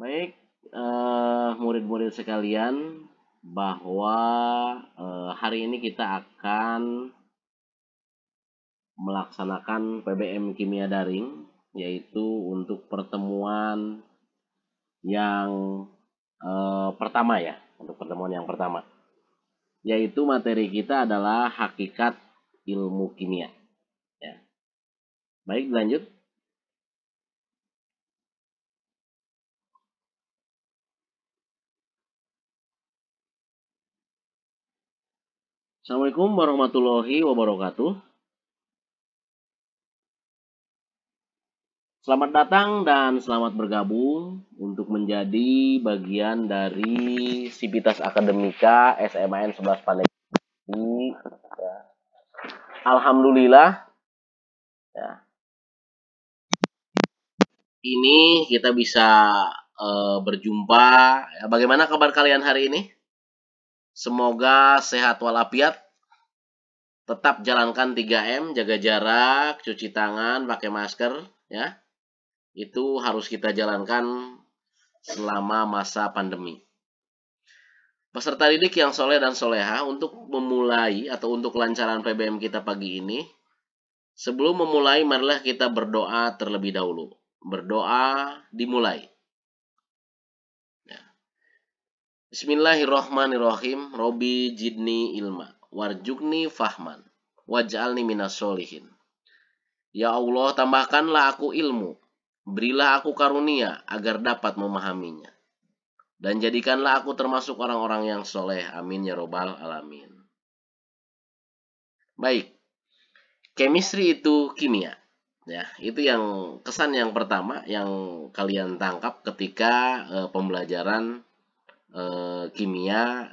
Baik, eh, murid-murid uh, sekalian, bahwa uh, hari ini kita akan melaksanakan PBM kimia daring, yaitu untuk pertemuan yang uh, pertama ya, untuk pertemuan yang pertama, yaitu materi kita adalah hakikat ilmu kimia. Ya. Baik, lanjut. Assalamualaikum warahmatullahi wabarakatuh. Selamat datang dan selamat bergabung untuk menjadi bagian dari Sipitas Akademika SMAN 11 Pandeglang. Ya. Alhamdulillah. Ya. Ini kita bisa uh, berjumpa. Ya, bagaimana kabar kalian hari ini? Semoga sehat walafiat. Tetap jalankan 3M, jaga jarak, cuci tangan, pakai masker, ya. Itu harus kita jalankan selama masa pandemi. Peserta didik yang soleh dan soleha untuk memulai atau untuk lancaran PBM kita pagi ini, sebelum memulai marilah kita berdoa terlebih dahulu. Berdoa dimulai. Bismillahirrahmanirrahim. Robi jidni ilma. Warjukni fahman. Waj'alni minasolihin. Ya Allah, tambahkanlah aku ilmu. Berilah aku karunia agar dapat memahaminya. Dan jadikanlah aku termasuk orang-orang yang soleh. Amin ya robbal alamin. Baik. Chemistry itu kimia. Ya, itu yang kesan yang pertama yang kalian tangkap ketika e, pembelajaran eh, kimia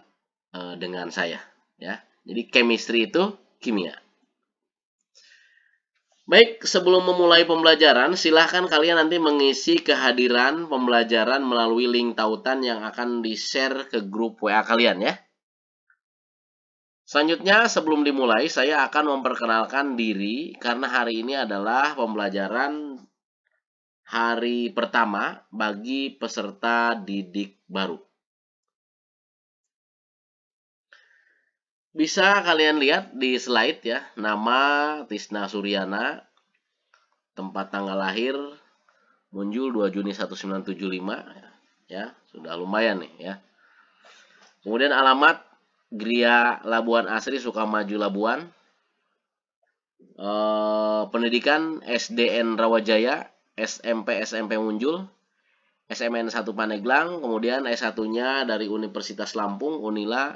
eh, dengan saya ya. Jadi chemistry itu kimia. Baik, sebelum memulai pembelajaran, silahkan kalian nanti mengisi kehadiran pembelajaran melalui link tautan yang akan di-share ke grup WA kalian ya. Selanjutnya, sebelum dimulai, saya akan memperkenalkan diri karena hari ini adalah pembelajaran hari pertama bagi peserta didik baru. Bisa kalian lihat di slide ya, nama Tisna Suryana, tempat tanggal lahir muncul 2 Juni 1975 ya, sudah lumayan nih ya. Kemudian alamat Gria Labuan Asri Sukamaju Labuan. E, pendidikan SDN Rawajaya, SMP SMP muncul SMN 1 Paneglang, kemudian S1-nya dari Universitas Lampung Unila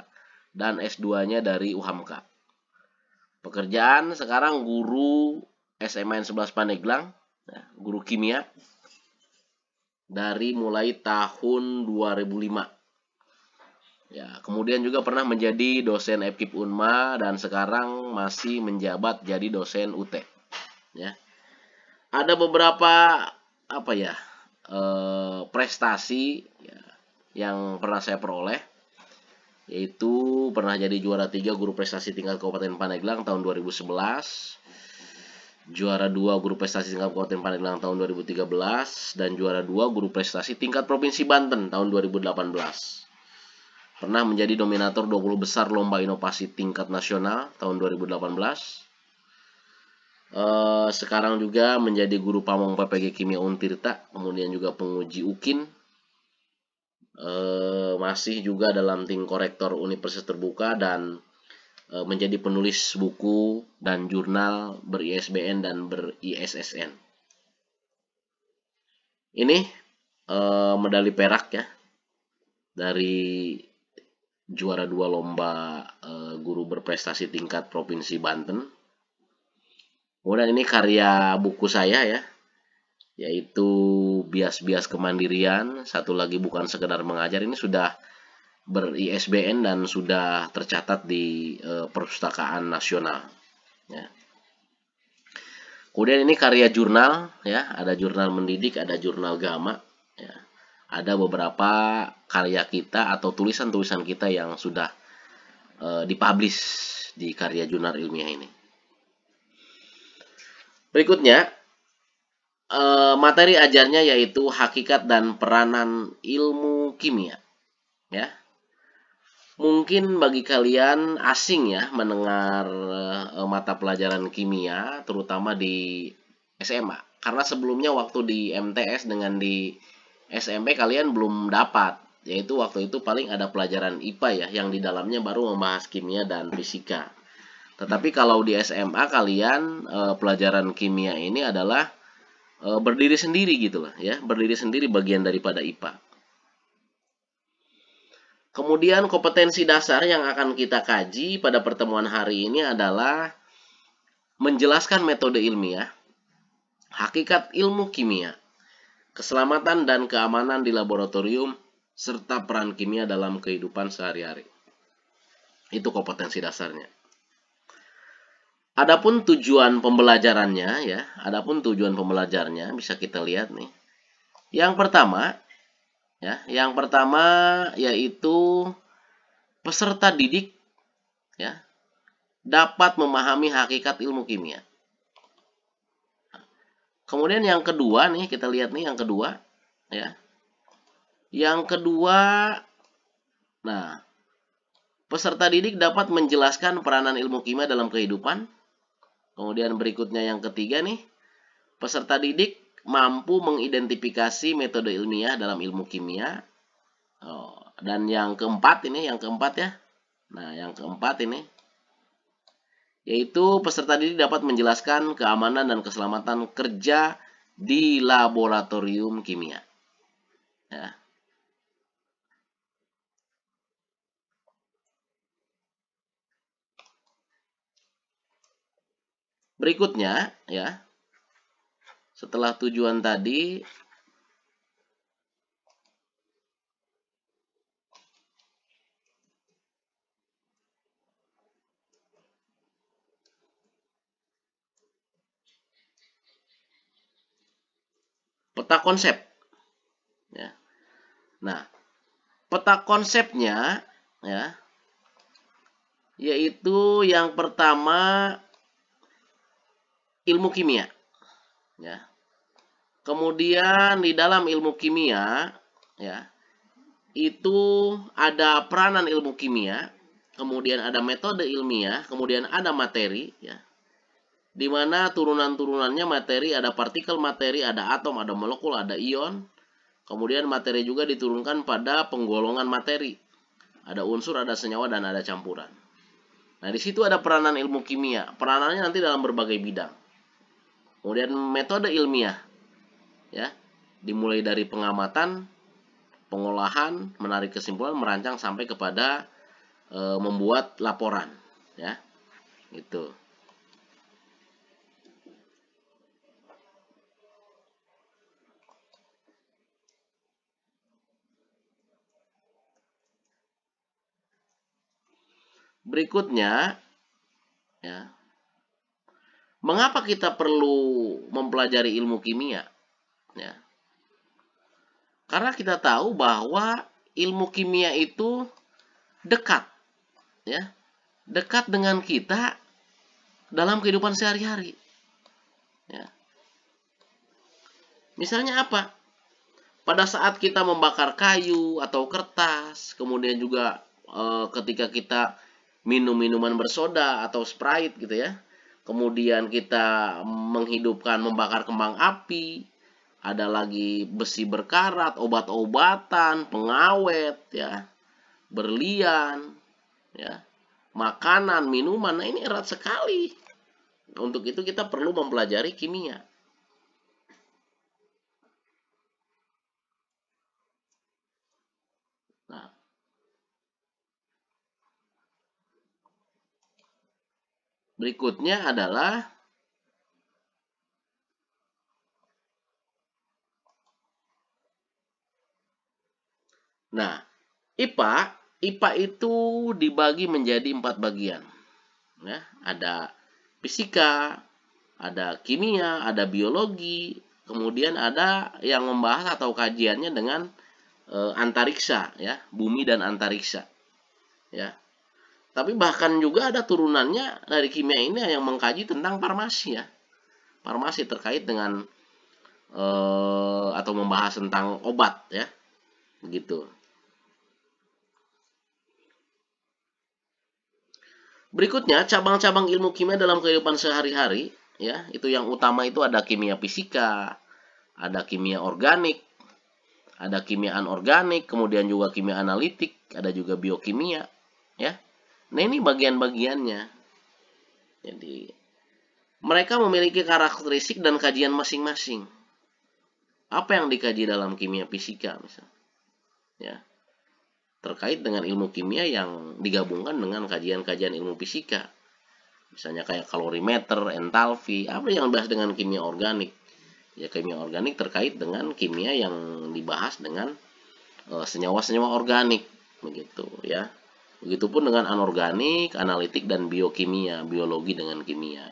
dan S2-nya dari UHAMKA. Pekerjaan sekarang guru SMN 11 Paneglang, ya, guru kimia dari mulai tahun 2005. Ya, kemudian juga pernah menjadi dosen FKIP Unma dan sekarang masih menjabat jadi dosen UT. Ya. Ada beberapa apa ya? Eh, prestasi ya, yang pernah saya peroleh yaitu pernah jadi juara tiga guru prestasi tingkat Kabupaten Pandeglang tahun 2011 juara dua guru prestasi tingkat Kabupaten Pandeglang tahun 2013 dan juara dua guru prestasi tingkat Provinsi Banten tahun 2018. Pernah menjadi dominator 20 besar lomba inovasi tingkat nasional tahun 2018. Uh, eh, sekarang juga menjadi guru pamong PPG Kimia Untirta, kemudian juga penguji UKIN e, masih juga dalam tim korektor Universitas Terbuka dan e, menjadi penulis buku dan jurnal berISBN dan berISSN Ini e, medali perak ya dari juara dua lomba e, guru berprestasi tingkat Provinsi Banten. Kemudian ini karya buku saya ya, yaitu bias-bias kemandirian, satu lagi bukan sekedar mengajar ini sudah ber ISBN dan sudah tercatat di e, perpustakaan nasional. Ya. Kemudian ini karya jurnal, ya ada jurnal mendidik, ada jurnal gama, ya. ada beberapa karya kita atau tulisan-tulisan kita yang sudah e, dipublish di karya jurnal ilmiah ini. Berikutnya Eh, materi ajarnya yaitu hakikat dan peranan ilmu kimia. Ya. Mungkin bagi kalian asing ya mendengar eh, mata pelajaran kimia terutama di SMA. Karena sebelumnya waktu di MTS dengan di SMP kalian belum dapat yaitu waktu itu paling ada pelajaran IPA ya yang di dalamnya baru membahas kimia dan fisika. Tetapi kalau di SMA kalian eh, pelajaran kimia ini adalah Eh, berdiri sendiri gitu lah ya, berdiri sendiri bagian daripada IPA. Kemudian kompetensi dasar yang akan kita kaji pada pertemuan hari ini adalah menjelaskan metode ilmiah, hakikat ilmu kimia, keselamatan dan keamanan di laboratorium, serta peran kimia dalam kehidupan sehari-hari. Itu kompetensi dasarnya. Adapun tujuan pembelajarannya ya, adapun tujuan pembelajarannya bisa kita lihat nih. Yang pertama ya, yang pertama yaitu peserta didik ya dapat memahami hakikat ilmu kimia. Kemudian yang kedua nih kita lihat nih yang kedua ya. Yang kedua nah peserta didik dapat menjelaskan peranan ilmu kimia dalam kehidupan Kemudian berikutnya yang ketiga nih, peserta didik mampu mengidentifikasi metode ilmiah dalam ilmu kimia. Oh, dan yang keempat ini, yang keempat ya. Nah, yang keempat ini yaitu peserta didik dapat menjelaskan keamanan dan keselamatan kerja di laboratorium kimia. Ya. Berikutnya, ya, setelah tujuan tadi, peta konsep. Ya. Nah, peta konsepnya, ya, yaitu yang pertama ilmu kimia. Ya. Kemudian di dalam ilmu kimia, ya, itu ada peranan ilmu kimia, kemudian ada metode ilmiah, kemudian ada materi, ya. Di mana turunan-turunannya materi, ada partikel materi, ada atom, ada molekul, ada ion. Kemudian materi juga diturunkan pada penggolongan materi. Ada unsur, ada senyawa, dan ada campuran. Nah, di situ ada peranan ilmu kimia. Peranannya nanti dalam berbagai bidang. Kemudian metode ilmiah. Ya. Dimulai dari pengamatan, pengolahan, menarik kesimpulan, merancang sampai kepada e, membuat laporan, ya. itu. Berikutnya ya, Mengapa kita perlu mempelajari ilmu kimia? Ya. Karena kita tahu bahwa ilmu kimia itu dekat ya. Dekat dengan kita dalam kehidupan sehari-hari. Ya. Misalnya apa? Pada saat kita membakar kayu atau kertas, kemudian juga e, ketika kita minum minuman bersoda atau Sprite gitu ya kemudian kita menghidupkan membakar kembang api, ada lagi besi berkarat, obat-obatan, pengawet, ya, berlian, ya, makanan, minuman. Nah ini erat sekali. Untuk itu kita perlu mempelajari kimia. Berikutnya adalah Nah, IPA, IPA itu dibagi menjadi empat bagian. Ya, ada fisika, ada kimia, ada biologi, kemudian ada yang membahas atau kajiannya dengan e, antariksa, ya, bumi dan antariksa. Ya. Tapi bahkan juga ada turunannya dari kimia ini yang mengkaji tentang farmasi ya. Farmasi terkait dengan eh, atau membahas tentang obat ya. Begitu. Berikutnya cabang-cabang ilmu kimia dalam kehidupan sehari-hari ya, itu yang utama itu ada kimia fisika, ada kimia organik, ada kimia anorganik, kemudian juga kimia analitik, ada juga biokimia ya. Nah ini bagian-bagiannya. Jadi mereka memiliki karakteristik dan kajian masing-masing. Apa yang dikaji dalam kimia fisika misal. Ya. Terkait dengan ilmu kimia yang digabungkan dengan kajian-kajian ilmu fisika. Misalnya kayak kalorimeter, entalpi, apa yang dibahas dengan kimia organik. Ya kimia organik terkait dengan kimia yang dibahas dengan eh, senyawa-senyawa organik begitu ya Begitupun dengan anorganik, analitik, dan biokimia, biologi dengan kimia.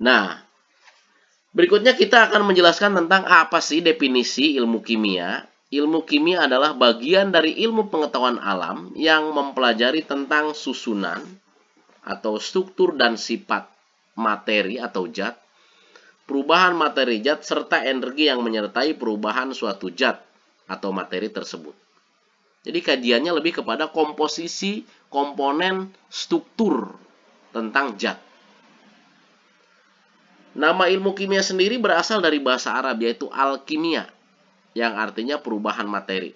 Nah, berikutnya kita akan menjelaskan tentang apa sih definisi ilmu kimia. Ilmu kimia adalah bagian dari ilmu pengetahuan alam yang mempelajari tentang susunan atau struktur dan sifat materi atau zat, perubahan materi zat, serta energi yang menyertai perubahan suatu zat atau materi tersebut. Jadi kajiannya lebih kepada komposisi, komponen, struktur tentang zat. Nama ilmu kimia sendiri berasal dari bahasa Arab yaitu alkimia yang artinya perubahan materi.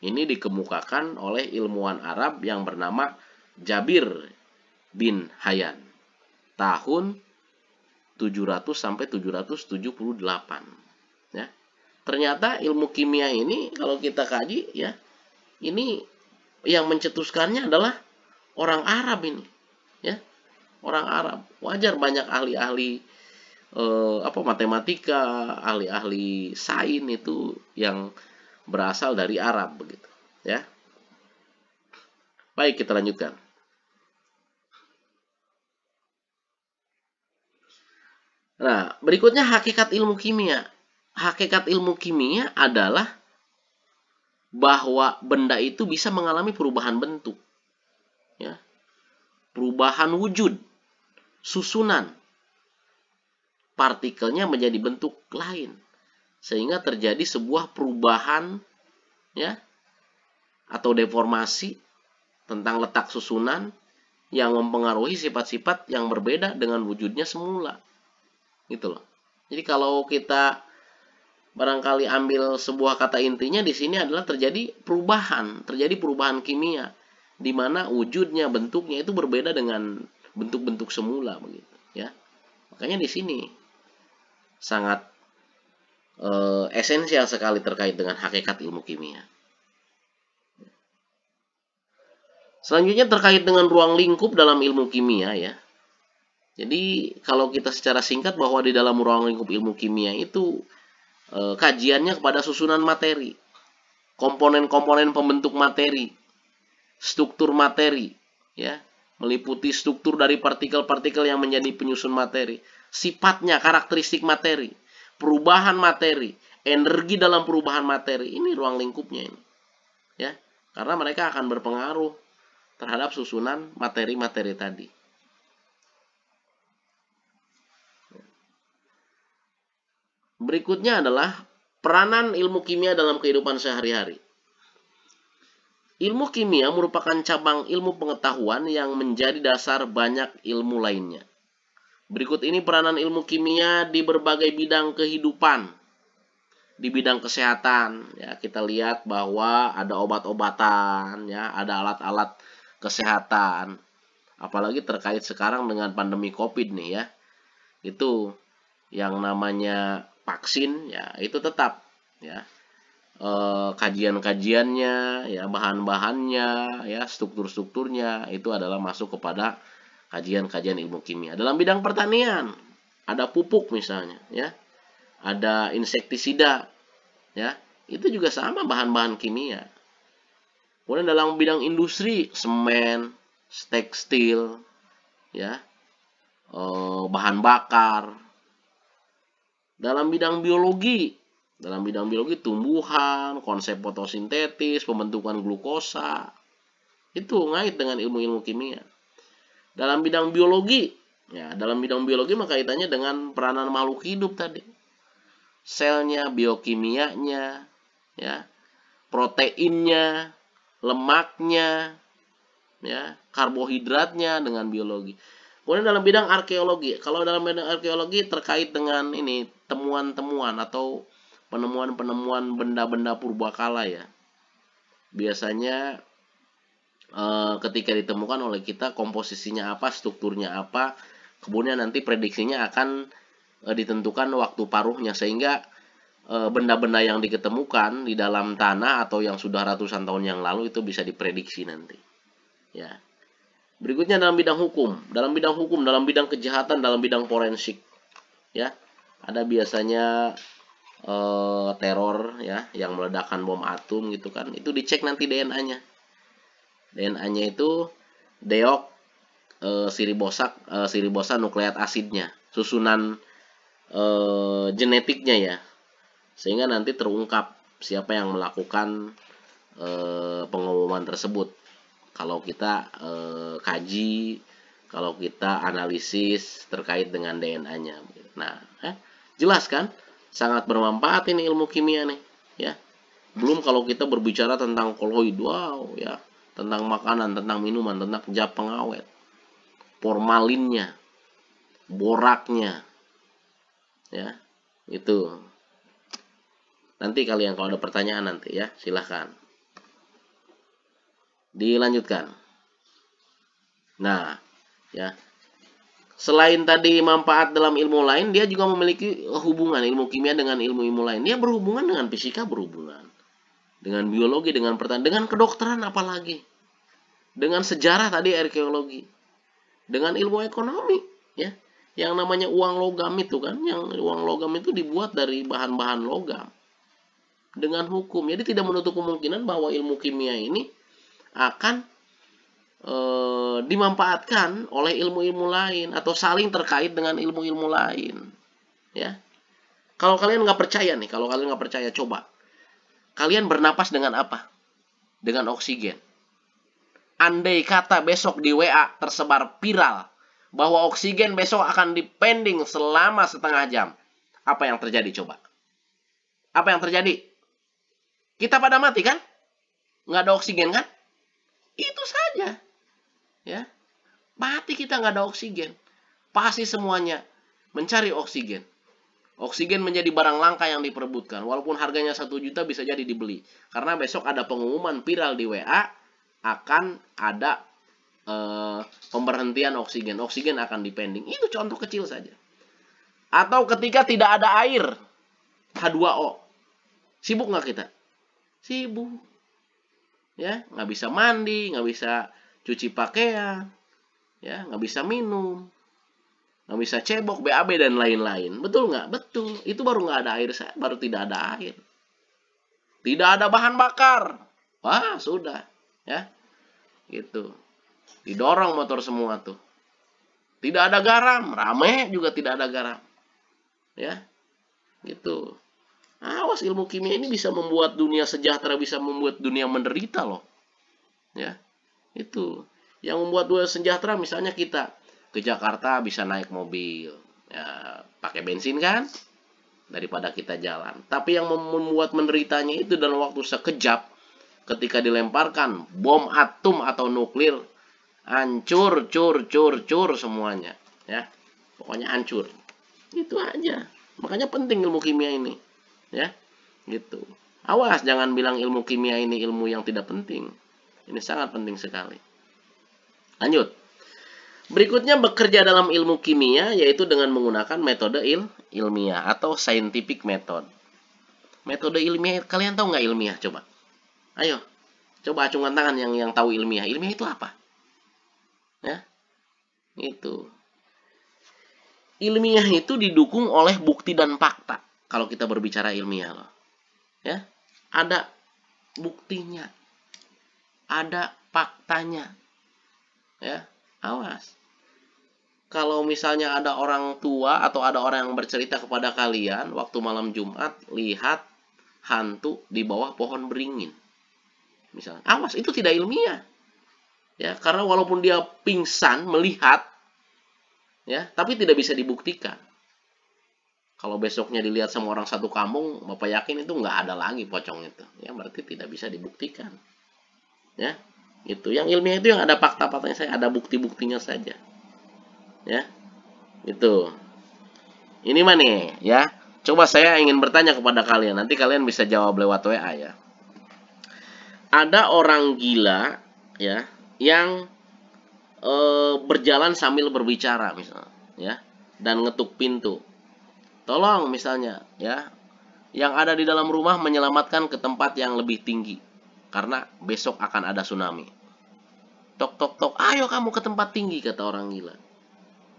Ini dikemukakan oleh ilmuwan Arab yang bernama Jabir bin Hayyan tahun 700 sampai 778 ya. Ternyata ilmu kimia ini kalau kita kaji ya ini yang mencetuskannya adalah orang Arab ini ya orang Arab wajar banyak ahli-ahli eh, apa matematika ahli-ahli sains itu yang berasal dari Arab begitu ya baik kita lanjutkan Nah, berikutnya hakikat ilmu kimia. Hakikat ilmu kimia adalah bahwa benda itu bisa mengalami perubahan bentuk. Ya. Perubahan wujud, susunan, partikelnya menjadi bentuk lain. Sehingga terjadi sebuah perubahan ya atau deformasi tentang letak susunan yang mempengaruhi sifat-sifat yang berbeda dengan wujudnya semula. Gitu loh. Jadi kalau kita barangkali ambil sebuah kata intinya di sini adalah terjadi perubahan, terjadi perubahan kimia di mana wujudnya, bentuknya itu berbeda dengan bentuk-bentuk semula begitu, ya. Makanya di sini sangat e, esensial sekali terkait dengan hakikat ilmu kimia. Selanjutnya terkait dengan ruang lingkup dalam ilmu kimia ya. Jadi kalau kita secara singkat bahwa di dalam ruang lingkup ilmu kimia itu Eh, kajiannya kepada susunan materi, komponen-komponen pembentuk materi, struktur materi, ya, meliputi struktur dari partikel-partikel yang menjadi penyusun materi, sifatnya, karakteristik materi, perubahan materi, energi dalam perubahan materi. Ini ruang lingkupnya ini. Ya, karena mereka akan berpengaruh terhadap susunan materi-materi tadi. Berikutnya adalah peranan ilmu kimia dalam kehidupan sehari-hari. Ilmu kimia merupakan cabang ilmu pengetahuan yang menjadi dasar banyak ilmu lainnya. Berikut ini peranan ilmu kimia di berbagai bidang kehidupan. Di bidang kesehatan, ya kita lihat bahwa ada obat-obatan, ya ada alat-alat kesehatan. Apalagi terkait sekarang dengan pandemi COVID nih ya. Itu yang namanya vaksin ya itu tetap ya e, kajian-kajiannya ya bahan-bahannya ya struktur-strukturnya itu adalah masuk kepada kajian-kajian ilmu kimia dalam bidang pertanian ada pupuk misalnya ya ada insektisida ya itu juga sama bahan-bahan kimia kemudian dalam bidang industri semen tekstil ya eh, bahan bakar dalam bidang biologi, dalam bidang biologi tumbuhan, konsep fotosintetis pembentukan glukosa, itu ngait dengan ilmu-ilmu kimia. Dalam bidang biologi, ya dalam bidang biologi maka kaitannya dengan peranan makhluk hidup tadi. Selnya, biokimianya, ya, proteinnya, lemaknya, ya, karbohidratnya dengan biologi. Kemudian dalam bidang arkeologi, kalau dalam bidang arkeologi terkait dengan ini temuan-temuan atau penemuan-penemuan benda-benda purba kala ya. Biasanya e, ketika ditemukan oleh kita komposisinya apa, strukturnya apa, kemudian nanti prediksinya akan e, ditentukan waktu paruhnya sehingga eh, benda-benda yang diketemukan di dalam tanah atau yang sudah ratusan tahun yang lalu itu bisa diprediksi nanti. Ya. Berikutnya dalam bidang hukum, dalam bidang hukum, dalam bidang kejahatan, dalam bidang forensik. Ya ada biasanya eh, teror ya yang meledakkan bom atom gitu kan itu dicek nanti DNA-nya DNA-nya itu deok eh, siribosak eh, siribosa nukleat asidnya susunan eh, genetiknya ya sehingga nanti terungkap siapa yang melakukan pengumuman tersebut kalau kita kaji kalau kita analisis terkait dengan DNA-nya nah eh, Jelas kan? Sangat bermanfaat ini ilmu kimia nih, ya. Belum kalau kita berbicara tentang koloid, wow, ya, tentang makanan, tentang minuman, tentang zat pengawet, formalinnya, boraknya, ya, itu. Nanti kalian kalau ada pertanyaan nanti ya, silahkan. Dilanjutkan. Nah, ya selain tadi manfaat dalam ilmu lain, dia juga memiliki hubungan ilmu kimia dengan ilmu-ilmu lain. Dia berhubungan dengan fisika, berhubungan dengan biologi, dengan pertanian, dengan kedokteran apalagi. Dengan sejarah tadi arkeologi. Dengan ilmu ekonomi, ya. Yang namanya uang logam itu kan, yang uang logam itu dibuat dari bahan-bahan logam. Dengan hukum. Jadi tidak menutup kemungkinan bahwa ilmu kimia ini akan e, dimanfaatkan oleh ilmu-ilmu lain atau saling terkait dengan ilmu-ilmu lain. Ya. Kalau kalian nggak percaya nih, kalau kalian nggak percaya coba. Kalian bernapas dengan apa? Dengan oksigen. Andai kata besok di WA tersebar viral bahwa oksigen besok akan dipending selama setengah jam. Apa yang terjadi coba? Apa yang terjadi? Kita pada mati kan? Nggak ada oksigen kan? Itu saja ya mati kita nggak ada oksigen pasti semuanya mencari oksigen oksigen menjadi barang langka yang diperebutkan walaupun harganya satu juta bisa jadi dibeli karena besok ada pengumuman viral di WA akan ada e, pemberhentian oksigen oksigen akan dipending itu contoh kecil saja atau ketika tidak ada air H2O sibuk nggak kita sibuk ya nggak bisa mandi nggak bisa cuci pakaian, ya nggak bisa minum, nggak bisa cebok, BAB dan lain-lain. Betul nggak? Betul. Itu baru nggak ada air, saya baru tidak ada air. Tidak ada bahan bakar. Wah, sudah. Ya, gitu. Didorong motor semua tuh. Tidak ada garam, rame juga tidak ada garam. Ya, gitu. Awas ilmu kimia ini bisa membuat dunia sejahtera, bisa membuat dunia menderita loh. Ya, itu yang membuat dua sejahtera misalnya kita ke Jakarta bisa naik mobil ya, pakai bensin kan daripada kita jalan. Tapi yang membuat menderitanya itu dalam waktu sekejap ketika dilemparkan bom atom atau nuklir hancur cur cur cur semuanya ya. Pokoknya hancur. Itu aja. Makanya penting ilmu kimia ini ya. Gitu. Awas jangan bilang ilmu kimia ini ilmu yang tidak penting. Ini sangat penting sekali. Lanjut. Berikutnya bekerja dalam ilmu kimia yaitu dengan menggunakan metode il ilmiah atau scientific method. Metode ilmiah kalian tahu nggak ilmiah coba? Ayo, coba acungkan tangan yang yang tahu ilmiah. Ilmiah itu apa? Ya, itu. Ilmiah itu didukung oleh bukti dan fakta. Kalau kita berbicara ilmiah loh, ya ada buktinya ada faktanya. Ya, awas. Kalau misalnya ada orang tua atau ada orang yang bercerita kepada kalian waktu malam Jumat, lihat hantu di bawah pohon beringin. Misalnya, awas itu tidak ilmiah. Ya, karena walaupun dia pingsan melihat ya, tapi tidak bisa dibuktikan. Kalau besoknya dilihat sama orang satu kampung, Bapak yakin itu nggak ada lagi pocong itu. Ya, berarti tidak bisa dibuktikan ya itu yang ilmiah itu yang ada fakta-faktanya saya ada bukti-buktinya saja ya itu ini mana ya coba saya ingin bertanya kepada kalian nanti kalian bisa jawab lewat WA ya ada orang gila ya yang e, berjalan sambil berbicara misalnya ya dan ngetuk pintu tolong misalnya ya yang ada di dalam rumah menyelamatkan ke tempat yang lebih tinggi karena besok akan ada tsunami. Tok tok tok, ayo kamu ke tempat tinggi kata orang gila.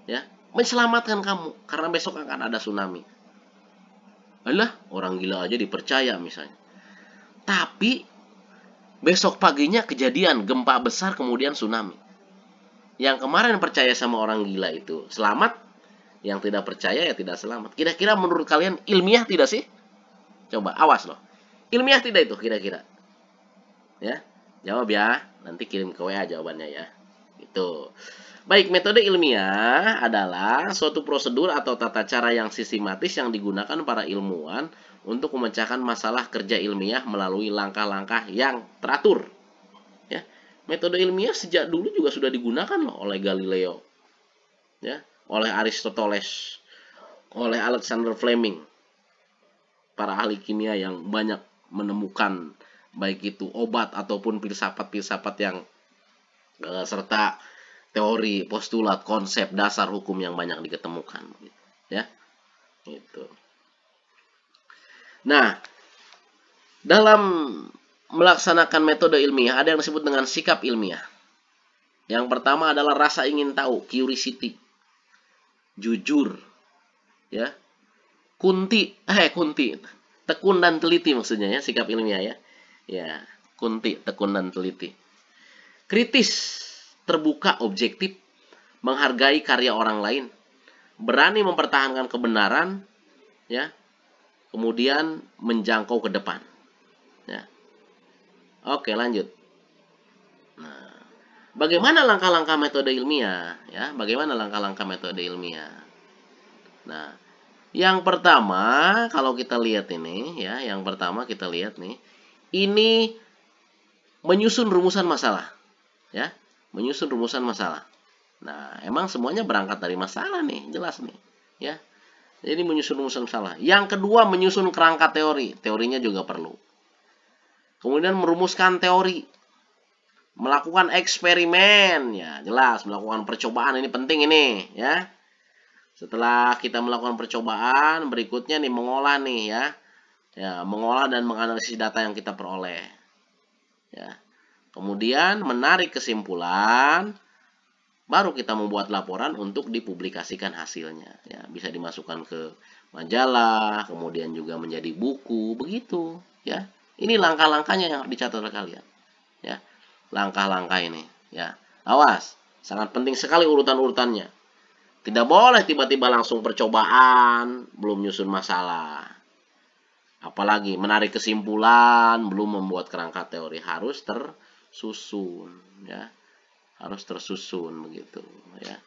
Ya, menyelamatkan kamu karena besok akan ada tsunami. Alah, orang gila aja dipercaya misalnya. Tapi besok paginya kejadian gempa besar kemudian tsunami. Yang kemarin percaya sama orang gila itu selamat, yang tidak percaya ya tidak selamat. Kira-kira menurut kalian ilmiah tidak sih? Coba awas loh. Ilmiah tidak itu kira-kira ya jawab ya nanti kirim ke WA jawabannya ya itu baik metode ilmiah adalah suatu prosedur atau tata cara yang sistematis yang digunakan para ilmuwan untuk memecahkan masalah kerja ilmiah melalui langkah-langkah yang teratur ya metode ilmiah sejak dulu juga sudah digunakan loh oleh Galileo ya oleh Aristoteles oleh Alexander Fleming para ahli kimia yang banyak menemukan baik itu obat ataupun filsafat-filsafat yang uh, serta teori, postulat, konsep dasar hukum yang banyak diketemukan ya. Itu. Nah, dalam melaksanakan metode ilmiah ada yang disebut dengan sikap ilmiah. Yang pertama adalah rasa ingin tahu, curiosity. Jujur, ya. Kunti, eh kunti. Tekun dan teliti maksudnya ya sikap ilmiah ya. Ya, kunti, dan teliti. Kritis, terbuka, objektif, menghargai karya orang lain, berani mempertahankan kebenaran, ya, kemudian menjangkau ke depan. Ya. Oke, lanjut. Nah, bagaimana langkah-langkah metode ilmiah? Ya, bagaimana langkah-langkah metode ilmiah? Nah, yang pertama kalau kita lihat ini, ya, yang pertama kita lihat nih ini menyusun rumusan masalah. Ya, menyusun rumusan masalah. Nah, emang semuanya berangkat dari masalah nih, jelas nih. Ya. Jadi menyusun rumusan masalah. Yang kedua menyusun kerangka teori. Teorinya juga perlu. Kemudian merumuskan teori. Melakukan eksperimen, ya jelas melakukan percobaan ini penting ini, ya. Setelah kita melakukan percobaan, berikutnya nih mengolah nih ya ya, mengolah dan menganalisis data yang kita peroleh. Ya. Kemudian menarik kesimpulan, baru kita membuat laporan untuk dipublikasikan hasilnya. Ya, bisa dimasukkan ke majalah, kemudian juga menjadi buku, begitu. Ya, ini langkah-langkahnya yang dicatat oleh kalian. Ya, langkah-langkah ini. Ya, awas, sangat penting sekali urutan-urutannya. Tidak boleh tiba-tiba langsung percobaan, belum nyusun masalah Apalagi menarik kesimpulan belum membuat kerangka teori harus tersusun ya. Harus tersusun begitu ya.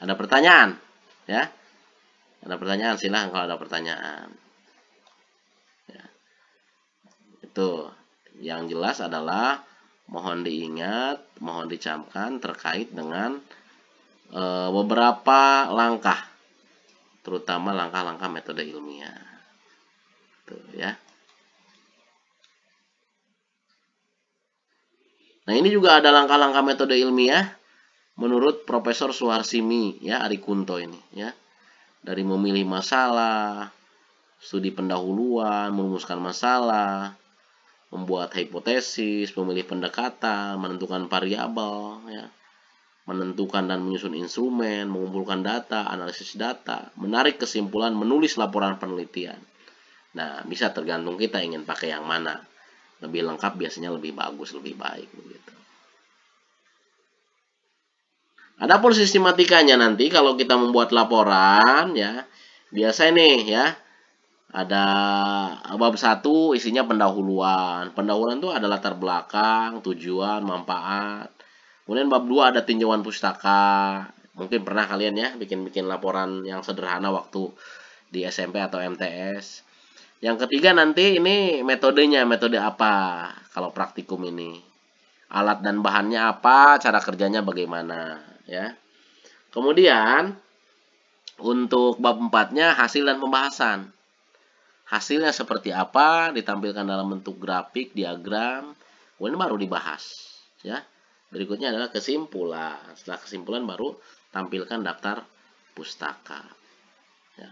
Ada pertanyaan ya? Ada pertanyaan silahkan kalau ada pertanyaan. Ya. Itu yang jelas adalah mohon diingat, mohon dicamkan terkait dengan e, beberapa langkah, terutama langkah-langkah metode ilmiah gitu ya. Nah, ini juga ada langkah-langkah metode ilmiah menurut Profesor Suharsimi ya Ari Kunto ini ya. Dari memilih masalah, studi pendahuluan, merumuskan masalah, membuat hipotesis, memilih pendekatan, menentukan variabel ya. Menentukan dan menyusun instrumen, mengumpulkan data, analisis data, menarik kesimpulan, menulis laporan penelitian Nah, bisa tergantung kita ingin pakai yang mana. Lebih lengkap biasanya lebih bagus, lebih baik begitu. Adapun sistematikanya nanti kalau kita membuat laporan ya, biasa nih ya, ada bab satu isinya pendahuluan. Pendahuluan itu adalah latar belakang, tujuan, manfaat. Kemudian bab 2 ada tinjauan pustaka. Mungkin pernah kalian ya bikin-bikin laporan yang sederhana waktu di SMP atau MTS. Yang ketiga nanti ini metodenya, metode apa kalau praktikum ini. Alat dan bahannya apa, cara kerjanya bagaimana, ya. Kemudian untuk bab empatnya hasil dan pembahasan. Hasilnya seperti apa ditampilkan dalam bentuk grafik, diagram, kemudian oh, baru dibahas, ya. Berikutnya adalah kesimpulan. Setelah kesimpulan baru tampilkan daftar pustaka. Ya.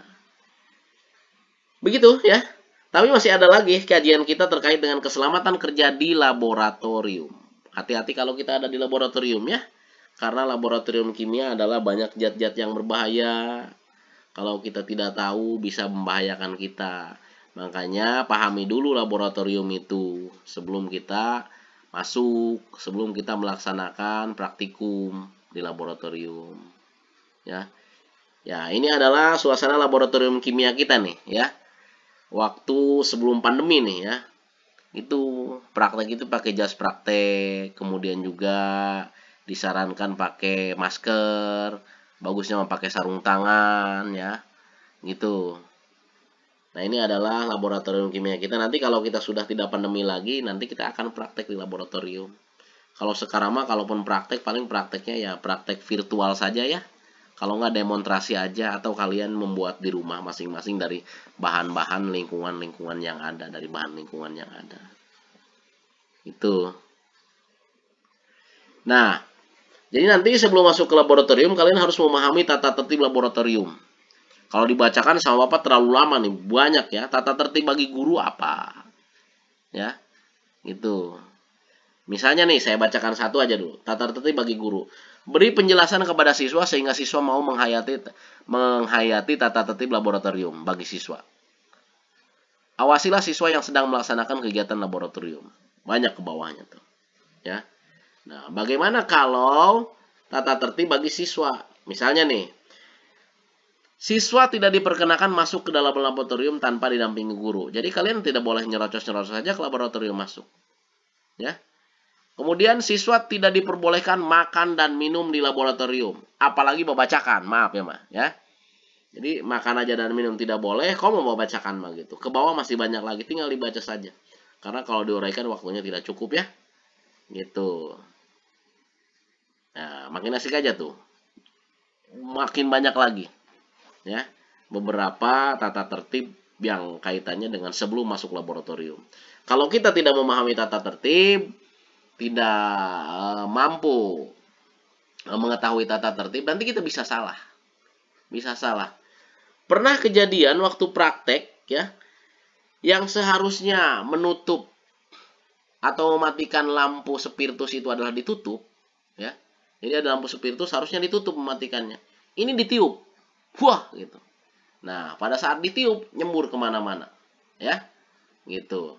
Begitu ya. Tapi masih ada lagi kajian kita terkait dengan keselamatan kerja di laboratorium. Hati-hati kalau kita ada di laboratorium ya. Karena laboratorium kimia adalah banyak zat-zat yang berbahaya. Kalau kita tidak tahu bisa membahayakan kita. Makanya pahami dulu laboratorium itu sebelum kita masuk, sebelum kita melaksanakan praktikum di laboratorium. Ya. Ya, ini adalah suasana laboratorium kimia kita nih ya waktu sebelum pandemi nih ya itu praktek itu pakai jas praktek kemudian juga disarankan pakai masker bagusnya pakai sarung tangan ya gitu nah ini adalah laboratorium kimia kita nanti kalau kita sudah tidak pandemi lagi nanti kita akan praktek di laboratorium kalau sekarang mah kalaupun praktek paling prakteknya ya praktek virtual saja ya kalau nggak demonstrasi aja atau kalian membuat di rumah masing-masing dari bahan-bahan lingkungan-lingkungan yang ada dari bahan lingkungan yang ada itu nah jadi nanti sebelum masuk ke laboratorium kalian harus memahami tata tertib laboratorium kalau dibacakan sama bapak terlalu lama nih banyak ya tata tertib bagi guru apa ya itu. misalnya nih saya bacakan satu aja dulu tata tertib bagi guru Beri penjelasan kepada siswa sehingga siswa mau menghayati menghayati tata tertib laboratorium bagi siswa. Awasilah siswa yang sedang melaksanakan kegiatan laboratorium. Banyak ke bawahnya tuh. Ya. Nah, bagaimana kalau tata tertib bagi siswa? Misalnya nih, Siswa tidak diperkenakan masuk ke dalam laboratorium tanpa didampingi guru. Jadi kalian tidak boleh nyerocos-nyerocos saja ke laboratorium masuk. Ya. Kemudian siswa tidak diperbolehkan makan dan minum di laboratorium, apalagi membacakan. Maaf ya, Ma, ya. Jadi makan aja dan minum tidak boleh, kok mau membacakan mah gitu. Ke bawah masih banyak lagi, tinggal dibaca saja. Karena kalau diuraikan waktunya tidak cukup ya. Gitu. Nah, makin asik aja tuh. Makin banyak lagi. Ya. Beberapa tata tertib yang kaitannya dengan sebelum masuk laboratorium. Kalau kita tidak memahami tata tertib, tidak eh, mampu eh, mengetahui tata tertib, nanti kita bisa salah. Bisa salah. Pernah kejadian waktu praktek ya yang seharusnya menutup atau mematikan lampu spiritus itu adalah ditutup ya. Jadi ada lampu spiritus harusnya ditutup mematikannya. Ini ditiup. Wah gitu. Nah, pada saat ditiup nyembur kemana-mana ya. Gitu.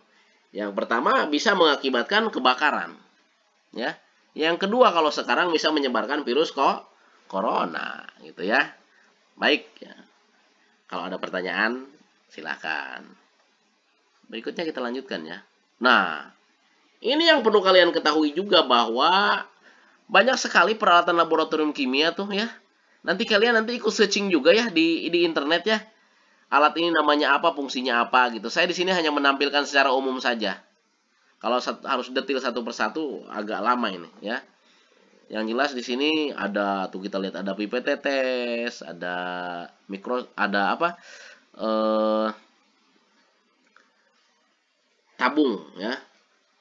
Yang pertama bisa mengakibatkan kebakaran ya. Yang kedua kalau sekarang bisa menyebarkan virus kok corona gitu ya. Baik ya. Kalau ada pertanyaan silakan. Berikutnya kita lanjutkan ya. Nah, ini yang perlu kalian ketahui juga bahwa banyak sekali peralatan laboratorium kimia tuh ya. Nanti kalian nanti ikut searching juga ya di di internet ya. Alat ini namanya apa, fungsinya apa gitu. Saya di sini hanya menampilkan secara umum saja. Kalau satu, harus detail satu persatu agak lama ini ya. Yang jelas di sini ada tuh kita lihat ada PPT test, ada mikro, ada apa? Eh, tabung ya.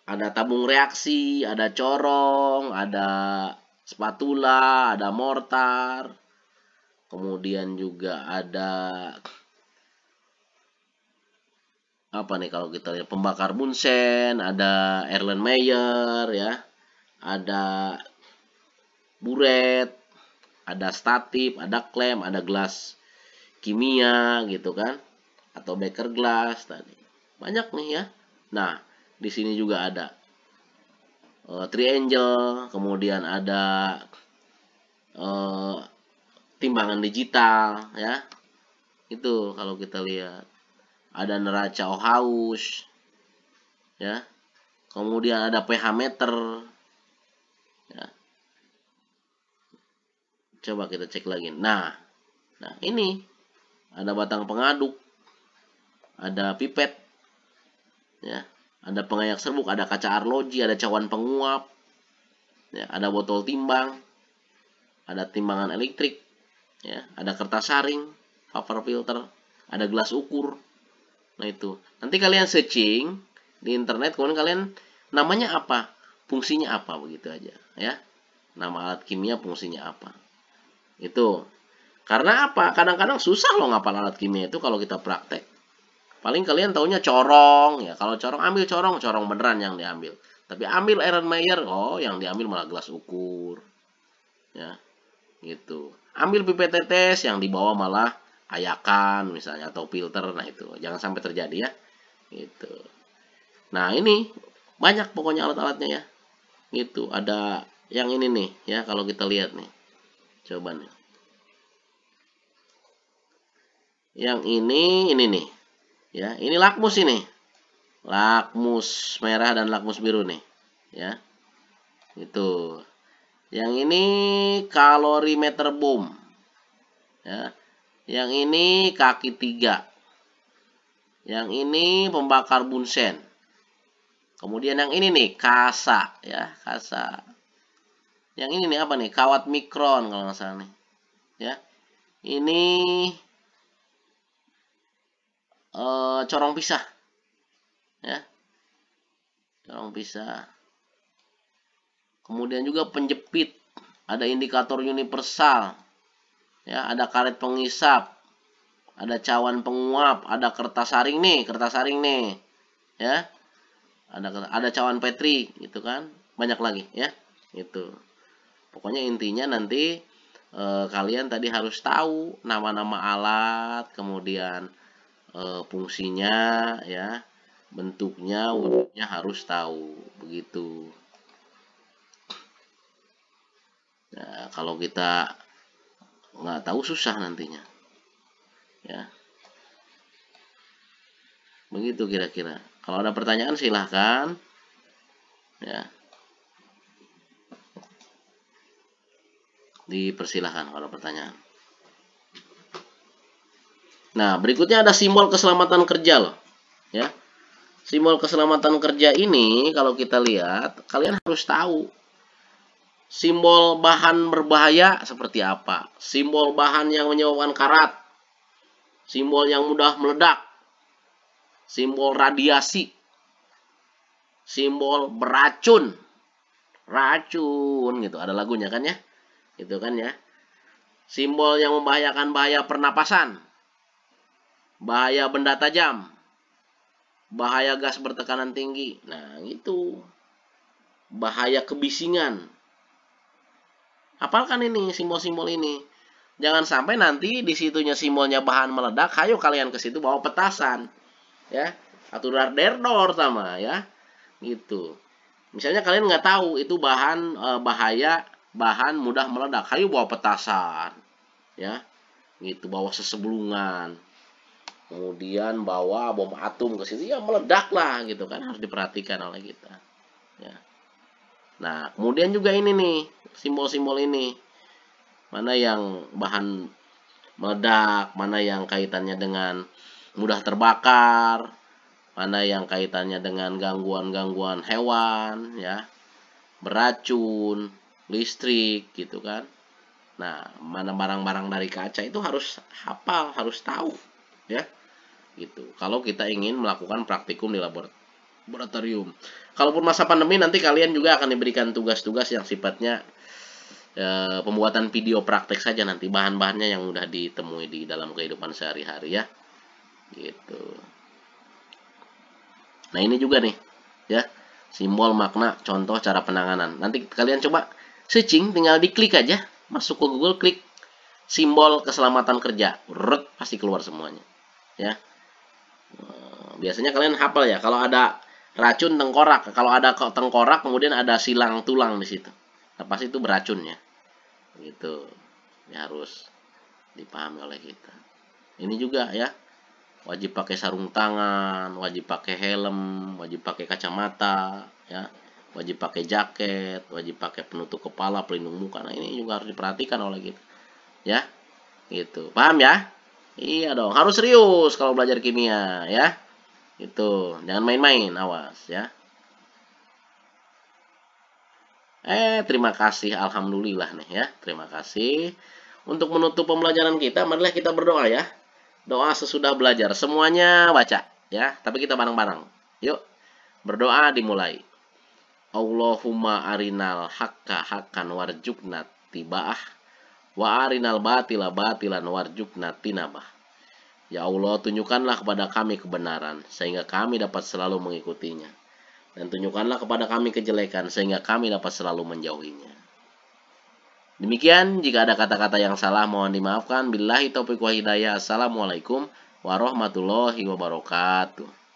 Ada tabung reaksi, ada corong, ada spatula, ada mortar. Kemudian juga ada apa nih kalau kita lihat pembakar Munsen, ada Erlen Meyer ya, ada Buret, ada Statip, ada Klem, ada gelas Kimia gitu kan, atau Baker Glass tadi. Banyak nih ya. Nah, di sini juga ada uh, eh, Triangle, kemudian ada uh, timbangan digital ya. Itu kalau kita lihat ada neraca haus ya kemudian ada pH meter ya. coba kita cek lagi nah nah ini ada batang pengaduk ada pipet ya ada pengayak serbuk ada kaca arloji ada cawan penguap ya ada botol timbang ada timbangan elektrik ya ada kertas saring paper filter ada gelas ukur Nah itu. Nanti kalian searching di internet kemudian kalian namanya apa? Fungsinya apa begitu aja ya. Nama alat kimia fungsinya apa? Itu. Karena apa? Kadang-kadang susah loh ngapal alat kimia itu kalau kita praktek. Paling kalian taunya corong ya. Kalau corong ambil corong, corong beneran yang diambil. Tapi ambil Ehrenmeyer, oh yang diambil malah gelas ukur. Ya. Gitu. Ambil pipet tetes yang dibawa malah ayakan misalnya atau filter nah itu jangan sampai terjadi ya itu nah ini banyak pokoknya alat-alatnya ya itu ada yang ini nih ya kalau kita lihat nih coba nih yang ini ini nih ya ini lakmus ini lakmus merah dan lakmus biru nih ya itu yang ini kalorimeter boom ya yang ini kaki tiga. Yang ini pembakar bunsen. Kemudian yang ini nih kasa ya, kasa. Yang ini nih apa nih? Kawat mikron kalau nggak salah nih. Ya. Ini e, corong pisah. Ya. Corong pisah. Kemudian juga penjepit. Ada indikator universal ya ada karet pengisap ada cawan penguap ada kertas saring nih kertas saring nih ya ada ada cawan petri gitu kan banyak lagi ya itu pokoknya intinya nanti e, kalian tadi harus tahu nama-nama alat kemudian e, fungsinya ya bentuknya wujudnya harus tahu begitu nah, kalau kita nggak tahu susah nantinya ya begitu kira-kira kalau ada pertanyaan silahkan ya dipersilahkan kalau pertanyaan nah berikutnya ada simbol keselamatan kerja loh ya simbol keselamatan kerja ini kalau kita lihat kalian harus tahu Simbol bahan berbahaya seperti apa? Simbol bahan yang menyebabkan karat. Simbol yang mudah meledak. Simbol radiasi. Simbol beracun. Racun gitu, ada lagunya kan ya? Itu kan ya. Simbol yang membahayakan bahaya pernapasan. Bahaya benda tajam. Bahaya gas bertekanan tinggi. Nah, itu bahaya kebisingan, Hafalkan ini simbol-simbol ini. Jangan sampai nanti di situnya simbolnya bahan meledak, ayo kalian ke situ bawa petasan. Ya, atau derdor sama ya. Gitu. Misalnya kalian nggak tahu itu bahan e, bahaya, bahan mudah meledak, ayo bawa petasan. Ya. Gitu bawa sesebelungan. Kemudian bawa bom atom ke situ ya meledak lah gitu kan harus diperhatikan oleh kita. Ya. Nah, kemudian juga ini nih, simbol-simbol ini. Mana yang bahan meledak, mana yang kaitannya dengan mudah terbakar, mana yang kaitannya dengan gangguan-gangguan hewan, ya, beracun, listrik, gitu kan. Nah, mana barang-barang dari kaca itu harus hafal, harus tahu, ya, gitu. Kalau kita ingin melakukan praktikum di laboratorium laboratorium. Kalaupun masa pandemi nanti kalian juga akan diberikan tugas-tugas yang sifatnya e, pembuatan video praktek saja nanti bahan-bahannya yang mudah ditemui di dalam kehidupan sehari-hari ya. Gitu. Nah, ini juga nih ya. Simbol, makna, contoh, cara penanganan. Nanti kalian coba searching tinggal diklik aja, masuk ke Google klik simbol keselamatan kerja. Rut, pasti keluar semuanya. Ya. Eh, biasanya kalian hafal ya kalau ada racun tengkorak. Kalau ada tengkorak kemudian ada silang tulang di situ. pasti itu beracun ya, Gitu. Ini harus dipahami oleh kita. Ini juga ya. Wajib pakai sarung tangan, wajib pakai helm, wajib pakai kacamata, ya. Wajib pakai jaket, wajib pakai penutup kepala, pelindung muka. Nah, ini juga harus diperhatikan oleh kita. Ya. Gitu. Paham ya? Iya dong, harus serius kalau belajar kimia ya. Itu, jangan main-main, awas ya. Eh, terima kasih, alhamdulillah nih ya. Terima kasih. Untuk menutup pembelajaran kita, marilah kita berdoa ya. Doa sesudah belajar, semuanya baca ya, tapi kita bareng-bareng. Yuk, berdoa dimulai. Allahumma arinal hakka hakkan warjukna tibaah wa arinal batila batilan warjukna tinabah Ya Allah, tunjukkanlah kepada kami kebenaran, sehingga kami dapat selalu mengikutinya. Dan tunjukkanlah kepada kami kejelekan, sehingga kami dapat selalu menjauhinya. Demikian, jika ada kata-kata yang salah, mohon dimaafkan. Billahi taufiq wa hidayah. Assalamualaikum warahmatullahi wabarakatuh.